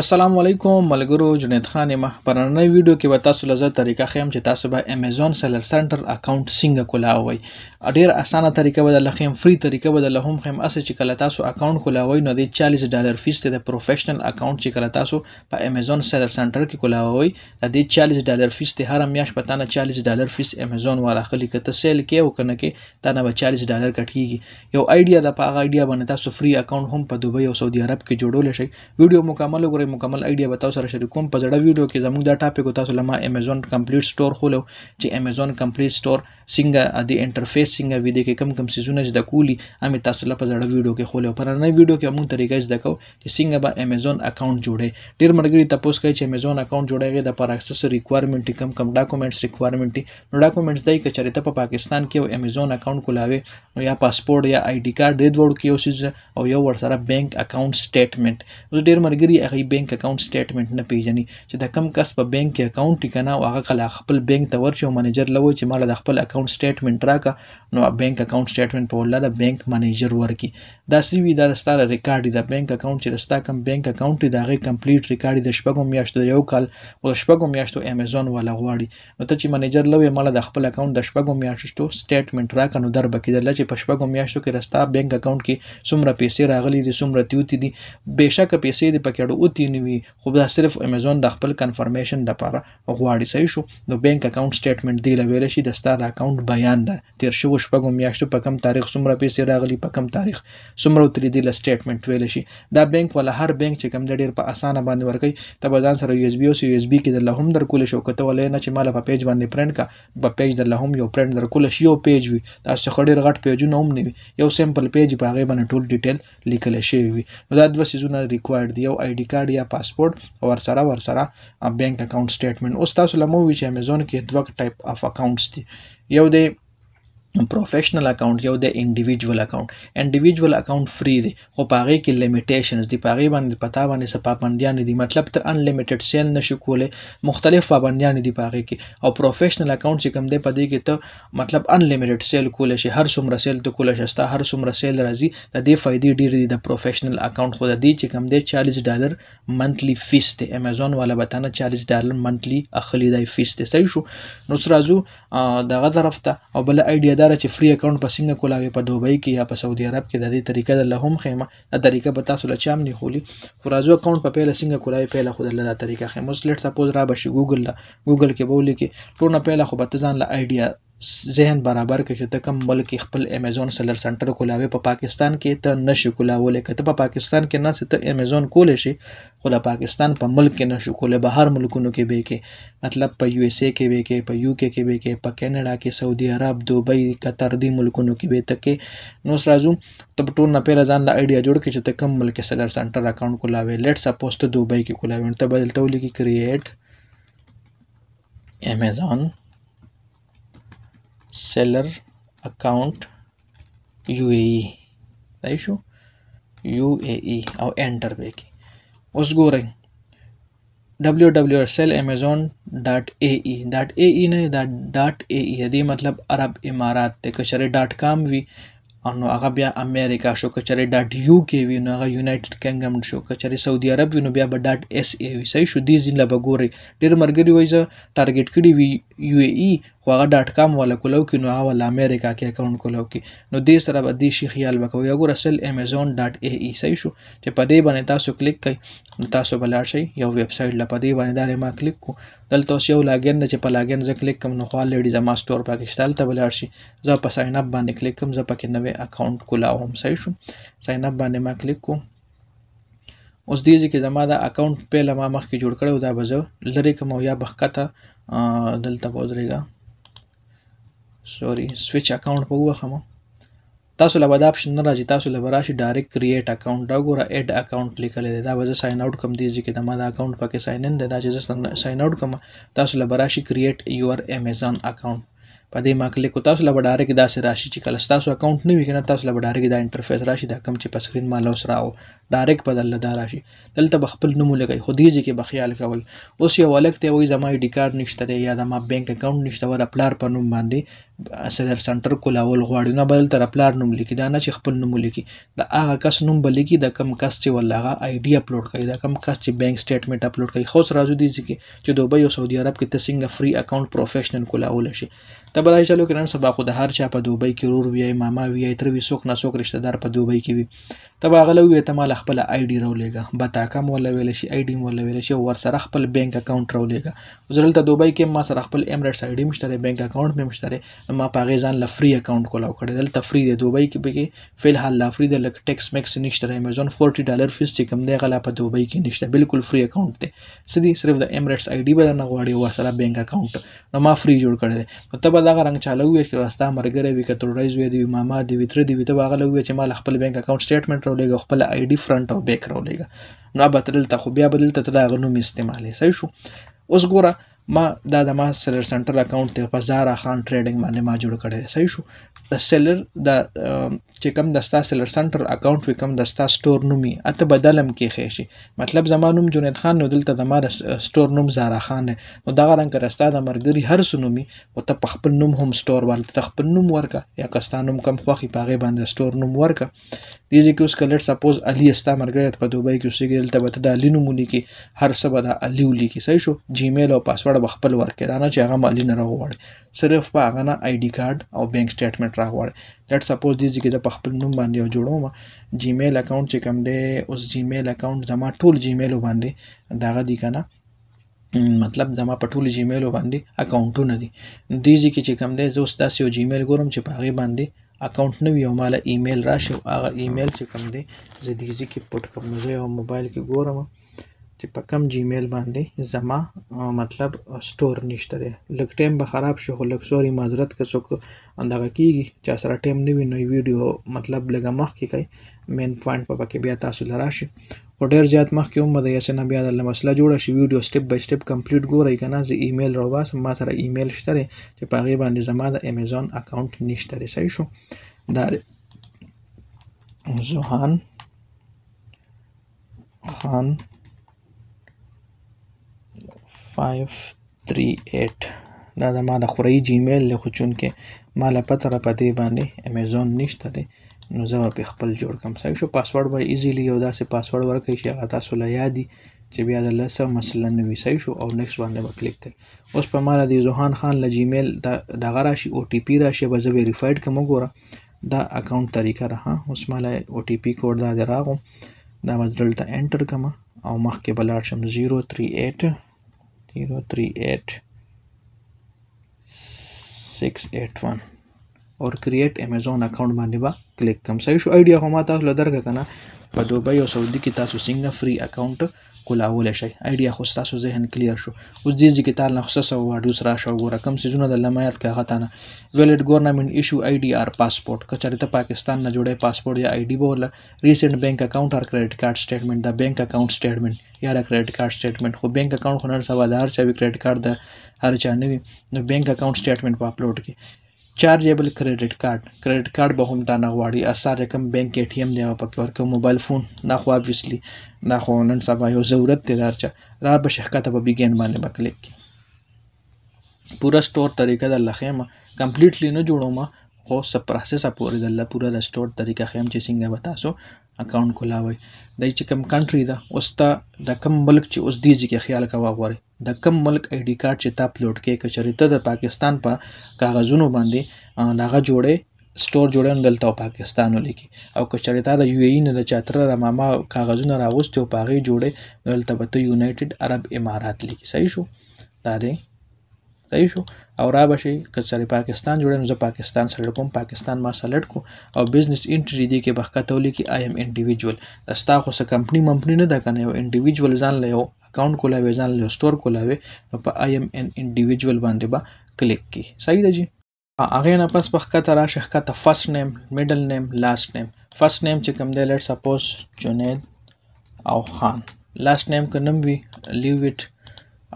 السلام علیکم ملګرو جنید خان یم په نننۍ ویډیو کې به تاسو له زړه طریقه خیم چې تاسو به امیزون سیلر سنټر اکاؤنٹ څنګه کولاوئ ډیر اسانه طریقه به د خیم فری طریقه به د هم خیم اسه چې کله تاسو اکاؤنٹ کولاوي نو د 40 ډالر فیس ته د پروفیشنل اکاؤنٹ چې کله تاسو په امیزون سیلر سنټر کې کولاوي د دې 40 ډالر فیس ته هر میاش پتا نه 40 ډالر فیس امیزون والا خلی کته سیل کې او کنه کې دا نه به 40 ډالر کټیږي یو ائیډیا د پاغه ائیډیا باندې تاسو فری اکاؤنٹ هم په دوبه او سعودي عرب کې جوړول شي ویډیو مکمل وګورئ مکمل ائیډیا به تاسو سره شریکوم په زړه ویډیو کې زموږ دا ټاپک تاسو لمه امیزون کمپلیټ سٹور خولو چې امیزون کمپلیټ سٹور څنګه د انټرفیس څنګه وي د کې کم کم سیزونه زده کولی امې تاسو لپاره زړه ویډیو کې خولې پر نه ویډیو کې موږ طریقې زده کو چې څنګه به Amazon اکاؤنٹ جوړې ډیر مرګري تاسو کوي چې Amazon اکاؤنٹ جوړېږي د پر اکسس ریکوایرمنټ کم کم ډاکومېنټس ریکوایرمنټ نو ډاکومېنټس دای چې چریته په پاکستان کې Amazon اکاؤنٹ کولاوي نو یا پاسپورت یا آی ډی کارت د دوړ کې اوسې او یو ور سره بانک اکاؤنٹ سټیټمنټ اوس ډیر مرګري هغه بانک اکاؤنٹ سټیټمنټ نه پیژني چې د کم کس په بانک کې اکاؤنٹ ټکنه او هغه خپل بانک ته ورشي او منیجر لوي چې مال د خپل اکاؤنٹ سټیټمنټ راکا نو بینک اکاؤنٹ سټیټمنټ په ولا د بینک منیجر ورکی دا سی وی دا ستاره ریکارډ د بینک اکاؤنٹ چې رستا کم بینک اکاؤنٹ دا غي کمپلیټ ریکارډ د شپږم میاشتو یو کال او شپږم میاشتو امیزون ولا غواړي نو ته چې منیجر لوي مله د خپل اکاؤنٹ د شپږم میاشتو سټیټمنټ راکنو در بکې د لچ په شپږم میاشتو کې رستا بینک اکاؤنٹ کې څومره پیسې راغلي دي څومره تیوتی دي بهشکه پیسې د پکېړو اوتی نیوي خو دا صرف امیزون د خپل کنفرمیشن د لپاره غواړي صحیح شو نو بینک اکاؤنٹ سټیټمنټ دی لوي شي د ستاره اکاؤنٹ بیان ده تیر شو شپږو میاشتو په کم تاریخ څومره پیسې راغلي په کم تاریخ څومره وتلیدي له سټیټمنټ ویل شي دا بینک ولا هر بینک چې کم ډېر په اسانه باندې ورکوي ته به ځان سره یو اس بي او یو اس بي کې در لهم در کول شي او کته ولې نه چې مال په پیج باندې پرنټ کا په پیج در لهم یو پرنټ در کول شي یو پیج وي دا څه خډیر غټ پیجونه هم نه وي یو سیمپل پیج په هغه باندې ټول ډیټیل لیکل شوی وي نو دا دوه سيزونه ریکوایرډ دي یو آی ډي کارت یا پاسپورت ور سره ور سره بینک اکاؤنٹ سټیټمنټ اوس تاسو لمو وی چې امیزون کې دوه ټایپ اف اکاؤنٹس دي یو دی پروفیشنل اکاؤنٹ یو د انډیویجوال اکاؤنٹ انډیویجوال اکاؤنٹ فری دی خو پاغه کې لیمیټیشنز دی پاغه باندې پتا باندې سپابندیان دي مطلب ته ان لیمیټډ سیل نشو کولای مختلف پابندیان دي پاغه کې او پروفیشنل اکاؤنٹ چې کوم دی پدې کې ته مطلب ان لیمیټډ سیل کولای شي هر څومره سیل ته کولای شي ستا هر څومره سیل راځي د دې فائدې ډېر دي د پروفیشنل اکاؤنٹ خو د دې چې کوم دی 40 ډالر منتلی فیس دی امیزون والا بتانه 40 ډالر منتلی اخلي دی فیس دی صحیح شو نو سره زو دغه طرف ته او بل ایډیا دار چې فری اکاونټ په سنگاپور او په دوبۍ کې یا په سعودي عرب کې د دې طریقه د لهم خیمه دا طریقه به تاسو له چام نه خولي فرازو اکاونټ په پیله سنگاپور او پیله خو دلته دا طریقه خیمه سلیټ تاسو را بشي ګوګل ګوګل کې بولې کې ټول نه پیله خو به ځان له ائیډیا ذهن برابر کړي چې ته کوم ملک خپل امیزون سلر سنټر کولاوي په پا پاکستان کې ته نشي کولاولې که ته په پا پاکستان کې نه ته امیزون کولې شي خو له پاکستان په پا ملک کې نشو کولې بهر ملکونو کې به کې مطلب په یو ایس اے کې به کې په یو کې کې به کې په کینیډا کې سعودي عرب دوبۍ قطر دي ملکونو کې به ته کې نو سرازو ته ټول نه پیره ځان لا ایډیا جوړ کړي چې ته کوم ملک سلر سنټر اکاؤنٹ کولاوي لیټ سپوز ته دوبۍ کې کولاوي نو ته بدلته ولې کې کریټ امیزون seller account UAE صحیح شو UAE او انټر پکې اوس ګورئ www.sellamazon.ae .ae نه دا .ae دې مطلب عرب امارات ته کچره .com وی نو هغه بیا امریکا شو کچره ډاټ یو کې وی نو هغه یونایټډ کنګم شو کچره سعودي عرب وی نو بیا به ډاټ اس ای وی صحیح شو دې ځین لا به ګوري ډیر مرګري وایي ټارګټ کړي وی یو ای خو هغه ډاټ کام ولا کولو کې نو هغه امریکا کې اکاونټ کولو کې نو دې سره به دې شي خیال وکوي اگر اصل امازون ډاټ ای ای صحیح شو چې په دې باندې تاسو کلیک کړئ نو تاسو به لاړ شئ یو ویب سټ لا په دې باندې دا ما کلیک کو دلته اوس یو لاګین چې په لاګین ز کلیک کوم نو خو الریډي زما سٹور پاکستان ته بلاړ شي زه په ساين اپ باندې کلیک کوم زه پکې نوې اکاونټ کولاوم صحیح شو ساين اپ باندې ما کلیک کوم اوس دې ځکه زما دا اکاونټ په لمه مخ کې جوړ کړو دا به زه لری کوم یا بخکته دلته ودرېږه سوري سویچ اکاؤنٹ په وخمه تاسو له بد اپشن نه راځي تاسو له براشي ډایرکټ کریټ اکاؤنٹ دا ګوره اډ اکاؤنٹ لیکل دی دا وځه ساين اوټ کوم دی چې دا ما دا اکاؤنٹ پکې ساين ان دی دا چې ساين اوټ کوم تاسو له براشي کریټ یور امیزان اکاؤنٹ په دې ما کلیک تاسو له ډایرکټ داسې راشي چې کله تاسو اکاؤنٹ نه وي کنه تاسو له ډایرکټ دا انټرفیس راشي دا کم چې په سکرین ما لوس راو ډایرکټ په دلته دا راشي دلته به خپل نوم لګي خو دې ځکه به خیال کول اوس یو الګ ته وایي زما آی ډی کارت نشته دی یا زما بانک اکاؤنٹ نشته ور پلار په نوم باندې صدر سنټر کولول غواړي نو بل تر پلار نوم لیکي دا نه چې خپل نوم لیکي دا هغه کس نوم به لیکي دا کم کس چې ول هغه آی ډی اپلوډ کوي دا کم کس چې بینک سټیټمنټ اپلوډ کوي خو سره راځو دي چې چې دوبۍ او سعودي عرب کې ته څنګه فری اکاؤنٹ پروفیشنل کولول شي دا بلای چلو کې نن سبا خو د هر چا په دوبۍ کې رور وی ماما وی تر وی څوک نه څوک رشتہ دار په دوبۍ کې وي تب هغه لوي ته مال خپل آی ډی رولېګا بتا کم ولا ویل شي آی ډی ولا ویل شي ور سره خپل بینک اکاؤنٹ رولېګا زړه ته دوبۍ کې ما سره خپل ایمریټس آی ډی مشتري بینک اکاؤنٹ مې مشتري ما په هغې ځان له فری اکاونټ کولاو کړی دلته فری دی دوبۍ کې پکې فلحال لا فری دی لکه ټیکس مکس نشته د امیزون فورټي ډالر فیس چې کوم دی هغه لا په دوبۍ کې نشته بالکل فری اکاونټ دی سدي صرف د ایمریټس آی ډي به درنه غواړي او سره بینک اکاونټ نو ما فری جوړ کړی دی نو ته به دغه رنګ چالو وي چې راستا مرګره وي که تورډی زوی دی ماما دی وي تر دی وي ته به هغه لوي چې ما خپل بینک اکاونټ سټیټمنټ راولېږه خپل آی ډي فرنټ او بیک راولېږه نو به تلته خو بیا به دلته ته د هغه نوم استعمالوي صحیح شو اوس ګوره ما دا د ما سیلر سنټر اکاؤنٹ ته په زارا خان ټریډینګ باندې ما جوړ کړی صحیح شو د سیلر د چې کوم دستا سیلر سنټر اکاؤنٹ وي کوم دستا سٹور نومي اته بدلم کې خې شي مطلب زمانوم جنید خان نو دلته د ما د سٹور نوم زارا خان دی نو دا رنګ کرستا د مرګري هر سنومي او ته په خپل نوم هم سٹور باندې ته خپل نوم ورکا یا کستا نوم کم خوخي پاغه باندې سٹور نوم ورکا دې ځکه اوس کلر سپوز علي استا مرګري په دوبۍ کې اوسېږي دلته به ته د علي نوم ولیکي هر څه به د علي ولیکي صحیح شو جیمیل او پاسورډ کارت به خپل ورکړي دا نه چې هغه مالی نه راغواړي صرف په هغه نه آی ډي کارت او بینک سټیټمنټ راغواړي لیټ سپوز دې چې د خپل نوم باندې یو جوړوم جیمیل اکاؤنٹ چې کوم دی اوس جیمیل اکاؤنٹ زما ټول جیمیل باندې داغه دی کنه مطلب زما په ټول جیمیل باندې اکاؤنټونه دي دې ځکه چې کوم دی زه اوس داسې یو جیمیل ګورم چې په هغه باندې اکاؤنٹ نه وي او مال ایمیل راشي او هغه ایمیل چې کوم دی زه دې ځکه پټ کوم زه یو موبایل کې ګورم چې په کم جیمیل باندې زما مطلب سټور نشته دی لږ ټایم به خراب شي خو لږ سوري معذرت که څوک اندغه کیږي چا سره ټایم نه وي نو ویډیو مطلب لږه مخکې کوي مین پوینټ په پکې بیا تاسو لرا شي خو ډیر زیات مخکې هم د یسه نه بیا د مسله جوړه شي ویډیو سټپ بای سټپ کمپلیټ ګورئ کنه زه ایمیل راوباسم ما سره ایمیل شته دی چې په هغې باندې زما د امیزون اکاونټ نشته دی صحیح شو دا زوهان خان 538 دا زما د خوریي جیمیل دی خو چونکې ما له پته را په دې باندې امیزون نشته دی نو زه به پې خپل جوړ کړم صحیح شو پاسورډ به ایزیلی یو داسې پاسورډ ورکړئ چې هغه تاسو له یاد وي چې بیا د لسه مثلا نه وي صحیح شو او نیکسټ باندې به کلیک کړئ اوس په ما له دې زوهان خان له جیمیل دغه راشي او ټي پي راشي به زه ویریفایډ کړم وګوره دا اکاونټ طریقه را ها اوس ما له او ټي پي کوډ دا د راغوم دا به زه دلته انټر کړم او مخکې به لاړ شم 038 03861 اور کریټ امیزون اکاؤنٹ باندې با کلیک کوم صحیح شو ایډیا هم تاسو لدرګه کنه په دوبۍ او سعودي کې تاسو څنګه فری اکاونټ کولاولی شئ ایډیا خو ستاسو ذهن کلیر شو اوس دې ځکه تعالی نخصص او واډوس راشه وګوره کوم سیزونه د لمایات کې هغه تانه ویلډ ګورنمنت ایشو آی ډی آر پاسپورت کچره ته پاکستان نه جوړه پاسپورت یا آی ډی بول ریسنت بینک اکاؤنٹ اور کریډټ کارت سټیټمنټ دا بینک اکاؤنٹ سټیټمنټ یا دا کریډټ کارت سټیټمنټ خو بینک اکاؤنٹ خو نن سبا د هر چا وی کریډټ کارت د هر چا نه وي نو بینک اکاؤنٹ سټیټمنټ په اپلوډ کې چارجبل کریډټ کارت کریډټ کارت به هم دا نه غواړي اسا رقم بینک اے ټی ایم دی په کې ورکو موبایل فون نه خو اوبویسلی نه خو نن سبا یو ضرورت دی درچه را به شرکت په بیګین باندې بکلیک پورا سٹور طریقه د لخمه کمپلیټلی نه جوړوم හෝ ප්‍රසෙස පෝරිදල්ල පුර රස්ටෝට් තරිකහයම් چې සිංහ බතاسو اکاؤنٹ کولاوي د چې کم کنټري دا اوس تا د کم ملک چې اوس دیږي کې خیال کوا غوري د کم ملک آی ډی کارت چې تا اپلوډ کې کچریته د پاکستان په پا کاغذونو باندې ناغه جوړې سٹور e جوړې نو دلته پاکستان ولیکي او کچریته د یو ای نه د چاتره را ماما کاغذونه راغوستي او پاغي جوړې دلته به ته یونایټډ عرب امارات لیکي صحیح شو دا دی دی شو او را به شي که سره پاکستان جوړې نو زه پاکستان سره کوم پاکستان ما سلیکټ کو او بزنس انټری دی کې بخکته ولیکي آی ام انډیویډوال دا ستا خو څه کمپنی ممپنی نه ده کنه یو انډیویډوال ځان له یو اکاؤنٹ کولاوي ځان له سٹور کولاوي نو په آی ام ان انډیویډوال باندې به کلیک کی صحیح ده جی هغه نه پس بخکته راشه ښکته فرست نیم میډل نیم لاست نیم فرست نیم چې کوم دی لټ سپوز جنید او خان لاست نیم که نوم وي لیویټ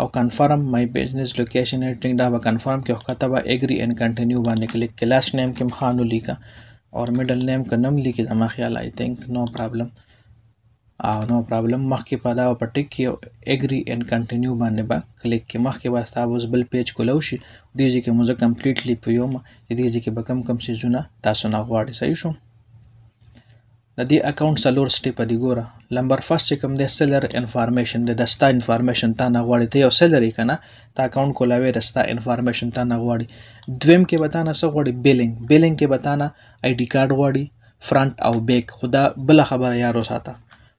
او کنفرم مای بزنس لوکیشن ایڈیټینګ دا به کنفرم کې وخته به اګری ان کنټینیو باندې کلیک کلاس نیم کې مخانو لیکا اور میډل نیم کې نم لیکي دا ما خیال آی تھنک نو پرابلم او نو پرابلم مخکې پدا او پټیک کې اګری ان کنټینیو باندې به کلیک کې مخکې به تاسو اوس بل پیج کولو شي دې ځکه موزه کمپلیټلی پیوم دې ځکه به کم کم سيزونه تاسو نه غواړئ صحیح شو د دې اکاونټ څلور سټیپه دی ګوره نمبر فرست چې کوم دی سیلر انفارمیشن دی دستا انفارمیشن تا نه غواړي ته یو سیلر یې کنه تا اکاونټ کولاوي دستا انفارمیشن تا نه غواړي دویم کې به تا نه څه غواړي بیلینګ بیلینګ کې به تا نه آی ډي کارت غواړي فرنٹ او بیک خدا بل خبره یارو ساته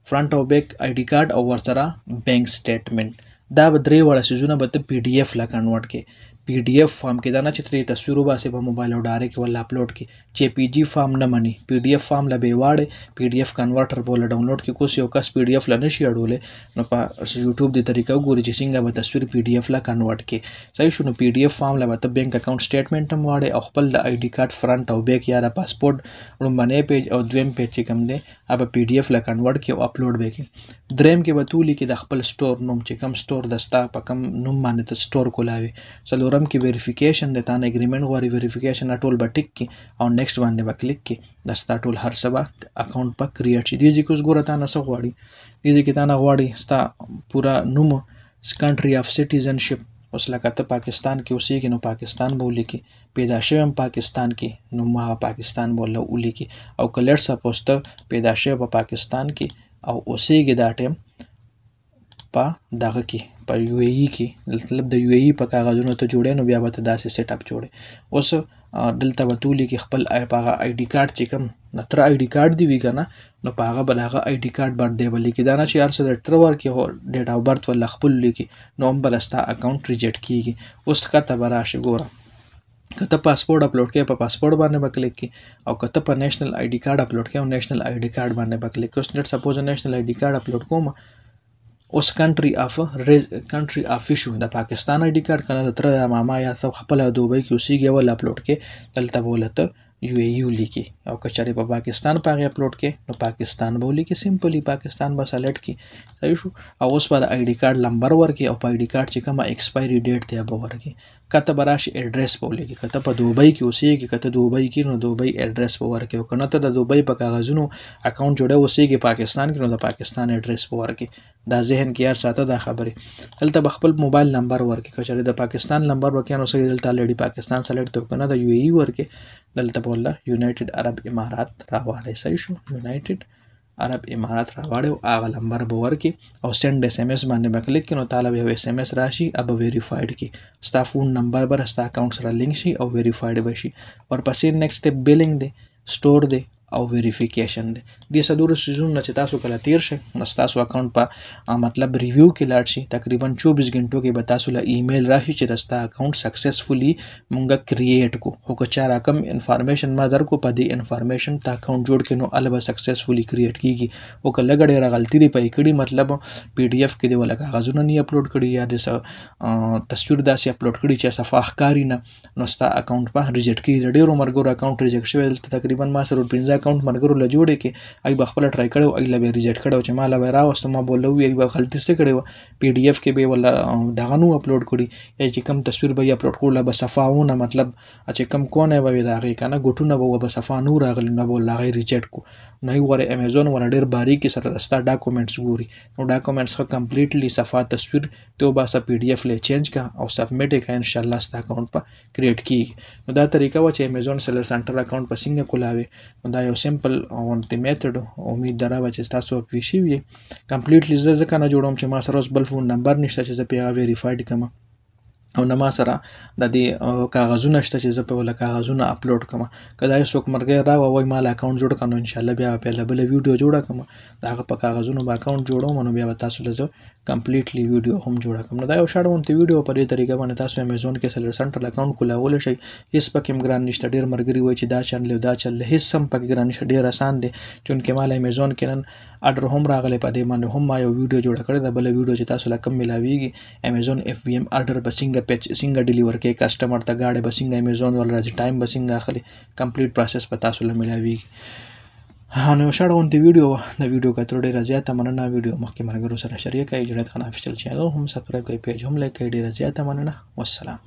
فرنٹ او بیک آی ډي کارت او ورسره بینک سټیټمنټ دا به درې وړه سیزونه به ته پی ډی ایف لا کنورټ کې پی ډی ایف فارم کې دا نه چې ترې تصویر وباسې په موبایل او ډایرکټ ولا اپلوډ کې چې پی جی فارم نه مني پی ډی ایف فارم لا به واړې پی ډی ایف کنورټر بوله ډاونلوډ کې کوس یو کس پی ډی ایف لا نشي اړولې نو په یوټیوب دی طریقه ګوري چې څنګه به تصویر پی ډی ایف لا کنورټ کې صحیح شو نو پی ډی ایف فارم لا به ته بینک اکاؤنٹ سټیټمنټ هم واړې او خپل د آی ډی کارت فرنٹ او بیک یا د پاسپورت لومبنې پیج او دویم پیج چې کوم دی هغه پی ډی ایف لا کنورټ کې او اپلوډ به کې دریم کې به تو لیکي د خپل سٹور نوم چې کوم سٹور دستا په کوم نوم باندې ته سٹور کولاوي څلور بottom کې ویریفیکیشن د تان اګریمنت غواړي ویریفیکیشن ټول به ټیک کی او نیکسټ باندې به کلیک کی دا ستا ټول هر سبا اکاؤنٹ په کریټ شي دی چې کوز ګوره تان څه غواړي دی چې تان غواړي ستا پورا نوم کنټری اف سټیزنشپ اوس لکه ته پاکستان کې اوسېږي نو پاکستان به ولیکي پیدا شوی هم پاکستان کې نو ما پاکستان به له ولیکي او که لټ سپوز ته پیدا شوی په پاکستان کې او اوسېږي دا ټیم په دغه کې په یو ای کې مطلب د یو ای په کاغذونو ته جوړې نو بیا به ته داسې سیټ اپ جوړې اوس دلته به تولی کې خپل هغه آی ډی کارت چې کوم تر آی ډی کارت دی وی کنه نو په هغه بل هغه آی ډی کارت بر دی بل کې دا نه چې هر څه د تر ور کې هو ډیټا اف برت ول خپل لیکي نو هم بل ستا اکاؤنٹ ریجیکټ کیږي اوس کته به راشي ګوره کته پاسپورت اپلوډ کې په پاسپورت باندې به کلیک کی او کته په نېشنل آی ډي کارت اپلوډ کې او نېشنل آی ډي کارت باندې به کلیک کوس نت سپوز نېشنل آی ډي کارت اپلوډ کوم اوس کنټري اف کنټري اف ایشو د پاکستان آی ډي کارت کنه د تر د ماما یا خپل دوبۍ کې اوسېږي ول اپلوډ کې دلته بولته یو ای یو لیکي او کچاري په پاکستان په هغه اپلوډ کې نو پاکستان به لیکي سمپلی پاکستان به سلیکټ کی صحیح شو او اوس به د آی ډی کارت نمبر ورکي او په آی ډی کارت چې کومه ایکسپایری ډیټ دی به ورکي کته به راشي اډرس به ولیکي کته په دوبۍ کې اوسېږي کته دوبۍ کې نو دوبۍ اډرس به ورکي او کنه ته د دوبۍ په کاغذونو اکاونټ جوړه اوسېږي پاکستان کې نو د پاکستان اډرس به ورکي دا ذهن کې یار ساته دا خبره دلته به خپل موبایل نمبر ورکي کچاري د پاکستان نمبر ورکي نو سړي دلته لړی پاکستان سلیکټ وکنه د یو ای ورکي دلته بوله یونایټډ عرب امارات راوړی صحیح شو یونایټډ عرب امارات راوړی او هغه نمبر به ورکړي او سند اس ام اس باندې به کلیک کړي نو طالب یو اس ام اس راشي اب ویریفاید کړي ستا فون نمبر به ستا اکاونټ سره لینک شي او ویریفاید به شي ورپسې نیکسټ سټپ بیلینګ دی سټور دی او ویریفیکیشن دی دې څلورو سیزونو نه چې تاسو کله تیر شئ نو تاسو اکاونټ په مطلب ریویو کې لاړ شي تقریبا 24 غنټو کې به تاسو له ایمیل راشي چې تاسو اکاونټ سکسسفلی مونږه کریټ کو خو که چا راکم انفارمیشن ما درکو په دې انفارمیشن تا اکاونټ جوړ کینو البته سکسسفلی کریټ کیږي او که لګړې را غلطی دی پې کړي مطلب پی ډی اف کې دی ولا کاغذونه نه اپلوډ کړي یا د تصویر داسې اپلوډ کړي چې صفاح کاری نه نو ستا اکاونټ په ریجیکټ کیږي ډیرو مرګور اکاونټ ریجیکټ شوی تقریبا ما سره 15 اکاؤنٹ ملګرو له جوړې کې ای به خپل ټرای کړو ای له به ریجیکټ کړو چې ما له به راوستو ما بوله وی ای به غلطی څه کړو پی ډی اف کې به ولا دغه نو اپلوډ کړي یا چې کم تصویر به یې اپلوډ کړو به صفاونه مطلب چې کم کونه به دا غي کنه ګټونه به به صفا نو راغلی نه بوله غي ریجیکټ کو نه غوړې امیزون ولا ډیر باریکي سره راستا ډاکومېنټس ګوري نو ډاکومېنټس ښه کمپلیټلی صفا تصویر ته به سه پی ډی اف له چینج کا او سبمټ یې کا ان شاء الله ستا اکاؤنټ په کریټ کیږي نو دا طریقه و چې امیزون سیلر سنټر اکاؤنٹ په څنګه کولاوي نو دا یو سیمپل غونډې میتھډ امید درابه چې تاسو پوه شئ کمپلیټلی زه ځکه نه جوړوم چې ما سره اوس بل فون نمبر نشته چې زه په هغه ویریفایډ کړم او نه ما سره د دې کاغذونه شته چې زه په ول کاغذونه اپلوډ کوم کله یو څوک مرګ را وای ما لا اکاؤنٹ جوړ کړم ان شاء الله بیا په لبل ویډیو جوړ کوم دا په کاغذونو با اکاؤنٹ جوړوم نو بیا تاسو له کمپلیټلی ویډیو هم جوړ کوم دا یو شاړون ته ویډیو په دې طریقه باندې تاسو امیزون کې سیلر سنټر اکاؤنٹ کولول شي هیڅ پکې ګران نشته ډیر مرګري وای چې دا چنل دا چنل هیڅ هم پکې ګران نشته ډیر اسان دي چونکه مال امیزون کې نن اډر هم راغلی په دې باندې هم ما یو ویډیو جوړ کړی دا بل ویډیو چې تاسو لکم ملاویږي امیزون اف بی ام اډر بسنګ پیچ څنګه ډیلیور کوي کسٹمر ته گاډي به څنګه امیزون ول راځي ټایم به څنګه اخلي کمپلیټ پروسس په تاسو له ملاويږي نو شاړون دی ویډیو د ویډیو کتر ډیره زیاته مننه ویډیو مخکې مرګرو سره شریک کړئ جوړه خنا افیشل چینل هم سبسکرایب کړئ پیج هم لایک کړئ ډیره زیاته مننه والسلام